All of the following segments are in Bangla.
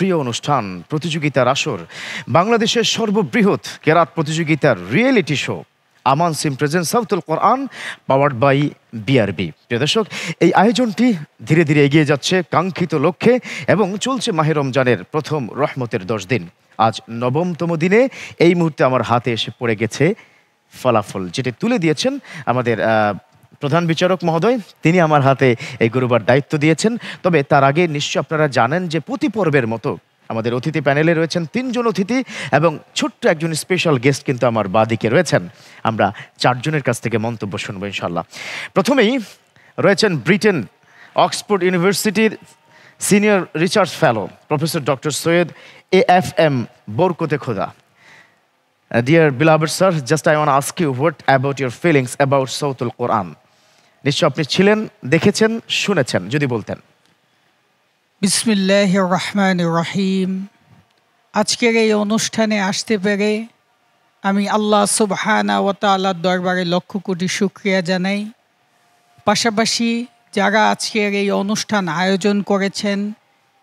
প্রিয় অনুষ্ঠান প্রতিযোগিতার আসর বাংলাদেশের সর্ববৃহৎ কেরাত প্রতিযোগিতার রিয়েলিটি শো আমান সিম প্রেজেন্ট সাউথুল কোরআন পাওয়ার্ড বাই বিআরবি প্রিয় দর্শক এই আয়োজনটি ধীরে ধীরে এগিয়ে যাচ্ছে কাঙ্ক্ষিত লক্ষ্যে এবং চলছে মাহের রমজানের প্রথম রহমতের দশ দিন আজ নবমতম দিনে এই মুহূর্তে আমার হাতে এসে পড়ে গেছে ফলাফল যেটি তুলে দিয়েছেন আমাদের প্রধান বিচারক মহোদয় তিনি আমার হাতে এই গুরুবার দায়িত্ব দিয়েছেন তবে তার আগে নিশ্চয় আপনারা জানেন যে প্রতি পর্বের মতো আমাদের অতিথি প্যানেলে রয়েছেন তিনজন অতিথি এবং ছোট্ট একজন স্পেশাল গেস্ট কিন্তু আমার বাদিকে রয়েছেন আমরা চারজনের কাছ থেকে মন্তব্য শুনবো ইনশাল্লাহ প্রথমেই রয়েছেন ব্রিটেন অক্সফোর্ড ইউনিভার্সিটির senior research fellow professor doctor Syed A F M বোরকোতে খোদা ডিয়ার বিলাবর sir just I want ask you what about your feelings about সৌতুল কোরআন নিশ্চয় আপনি ছিলেন দেখেছেন শুনেছেন যদি বলতেন বিসমিল্লাহ রহমান রহিম আজকের এই অনুষ্ঠানে আসতে পেরে আমি আল্লাহ সুবহানা ওয়াতালার দরবারে লক্ষ কোটি শুক্রিয়া জানাই পাশাপাশি যারা আজকের এই অনুষ্ঠান আয়োজন করেছেন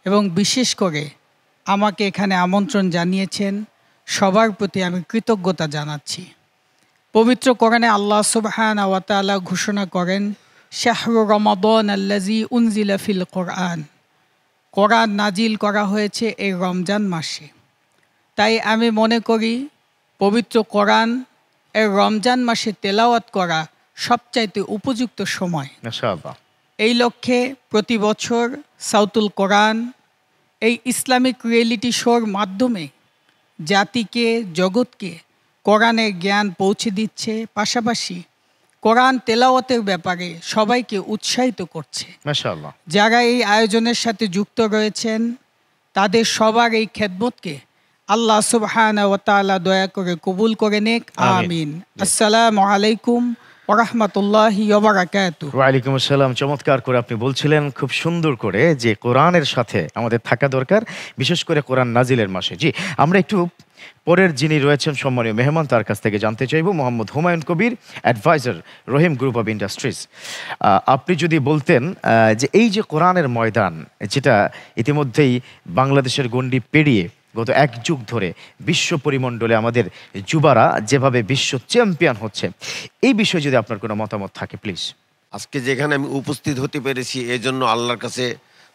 এবং বিশেষ করে আমাকে এখানে আমন্ত্রণ জানিয়েছেন সবার প্রতি আমি কৃতজ্ঞতা জানাচ্ছি পবিত্র কোরআনে আল্লাহ সুবহান আওয়াতালা ঘোষণা করেন শাহরু রমাদন আল্লাজি উনজিলা ফিল কোরআন কোরআন নাজিল করা হয়েছে এই রমজান মাসে তাই আমি মনে করি পবিত্র কোরআন এই রমজান মাসে তেলাওয়াত করা সবচাইতে উপযুক্ত সময় এই লক্ষ্যে প্রতি বছর সাউতুল কোরআন এই ইসলামিক রিয়েলিটি শোর মাধ্যমে জাতিকে জগৎকে কোরআনে জ্ঞান পৌঁছে দিচ্ছে পাশাপাশি কোরআন তেলাওয়াতের ব্যাপারে সবাইকে উৎসাহিত করছে যারা এই আয়োজনের সাথে যুক্ত রয়েছেন তাদের সবার এই খেদমতকে আল্লাহ সুবহান ও তালা দয়া করে কবুল করে নেক আমিন আসসালামু আলাইকুম ওয়ালাইকুম আসসালাম চমৎকার করে আপনি বলছিলেন খুব সুন্দর করে যে কোরআনের সাথে আমাদের থাকা দরকার বিশেষ করে কোরআন নাজিলের মাসে জি আমরা একটু পরের যিনি রয়েছেন সম্মানীয় মেহমান তার কাছ থেকে জানতে চাইব Mohammad Humayun Kabir adviser Rahim group of industries আপনি যদি বলতেন যে এই যে কোরআনের ময়দান যেটা ইতিমধ্যেই বাংলাদেশের গণ্ডি পেরিয়ে গত এক যুগ ধরে বিশ্ব পরিমণ্ডলে আমাদের যুবারা যেভাবে বিশ্ব চ্যাম্পিয়ন হচ্ছে এই বিষয়ে যদি আপনার কোনো মতামত থাকে প্লিজ আজকে যেখানে আমি উপস্থিত হতে পেরেছি এজন্য আল্লাহর কাছে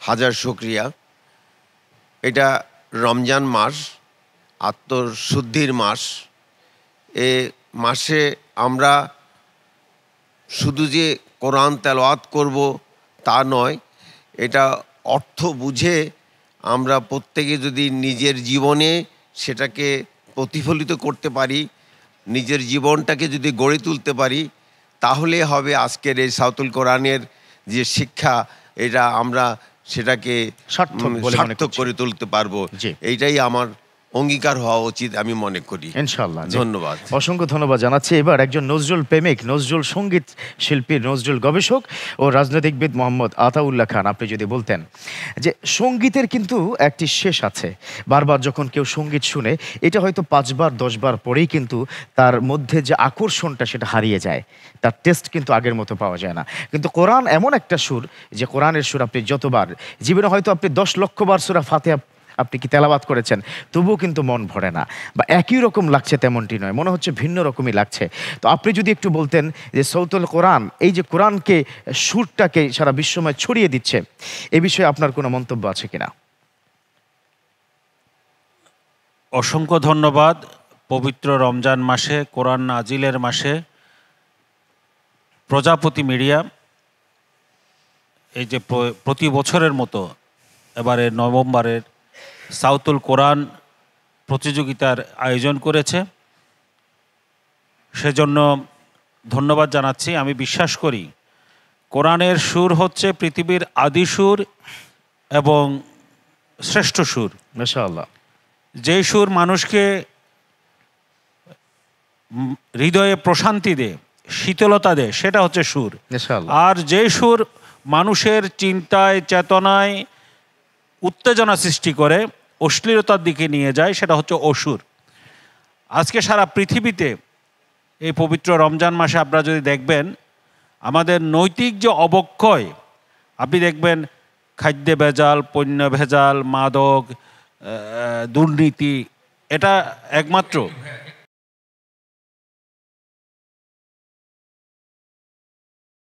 হাজার শুক্রিয়া এটা রমজান মাস আত্মশুদ্ধির মাস এ মাসে আমরা শুধু যে কোরআন তেলওয়াত করব তা নয় এটা অর্থ বুঝে আমরা প্রত্যেকে যদি নিজের জীবনে সেটাকে প্রতিফলিত করতে পারি নিজের জীবনটাকে যদি গড়ে তুলতে পারি তাহলে হবে আজকের এই সাউতুল কোরআনের যে শিক্ষা এটা আমরা সেটাকে সার্থক করে তুলতে পারবো এইটাই আমার অঙ্গীকার হওয়া উচিত আমি মনে করি ইনশাল্লাহ ধন্যবাদ অসংখ্য ধন্যবাদ জানাচ্ছি এবার একজন নজরুল প্রেমিক নজরুল সঙ্গীত শিল্পী নজরুল গবেষক ও রাজনৈতিকবিদ মোহাম্মদ আতাউল্লাহ খান আপনি যদি বলতেন যে সঙ্গীতের কিন্তু একটি শেষ আছে বারবার যখন কেউ সঙ্গীত শুনে এটা হয়তো পাঁচবার দশবার পরেই কিন্তু তার মধ্যে যে আকর্ষণটা সেটা হারিয়ে যায় তার টেস্ট কিন্তু আগের মতো পাওয়া যায় না কিন্তু কোরআন এমন একটা সুর যে কোরআনের সুর আপনি যতবার জীবনে হয়তো আপনি দশ লক্ষবার সুরা ফাতে আপনি কি তেলাবাদ করেছেন তবুও কিন্তু মন ভরে না বা একই রকম লাগছে তেমনটি নয় মনে হচ্ছে ভিন্ন রকমই লাগছে তো আপনি যদি একটু বলতেন যে সৌতুল কোরআন এই যে কোরআনকে সুরটাকে সারা বিশ্বময় ছড়িয়ে দিচ্ছে এ বিষয়ে আপনার কোনো মন্তব্য আছে কিনা অসংখ্য ধন্যবাদ পবিত্র রমজান মাসে কোরআন নাজিলের মাসে প্রজাপতি মিডিয়া এই যে প্রতি বছরের মতো এবারে নভেম্বরের সাউতুল কোরআন প্রতিযোগিতার আয়োজন করেছে সেজন্য ধন্যবাদ জানাচ্ছি আমি বিশ্বাস করি কোরআনের সুর হচ্ছে পৃথিবীর আদি সুর এবং শ্রেষ্ঠ সুর মেশাল্লাহ যে সুর মানুষকে হৃদয়ে প্রশান্তি দেয় শীতলতা দেয় সেটা হচ্ছে সুর আর যে সুর মানুষের চিন্তায় চেতনায় উত্তেজনা সৃষ্টি করে অশ্লীলতার দিকে নিয়ে যায় সেটা হচ্ছে অসুর আজকে সারা পৃথিবীতে এই পবিত্র রমজান মাসে আপনারা যদি দেখবেন আমাদের নৈতিক যে অবক্ষয় আপনি দেখবেন খাদ্যে ভেজাল পণ্য ভেজাল মাদক দুর্নীতি এটা একমাত্র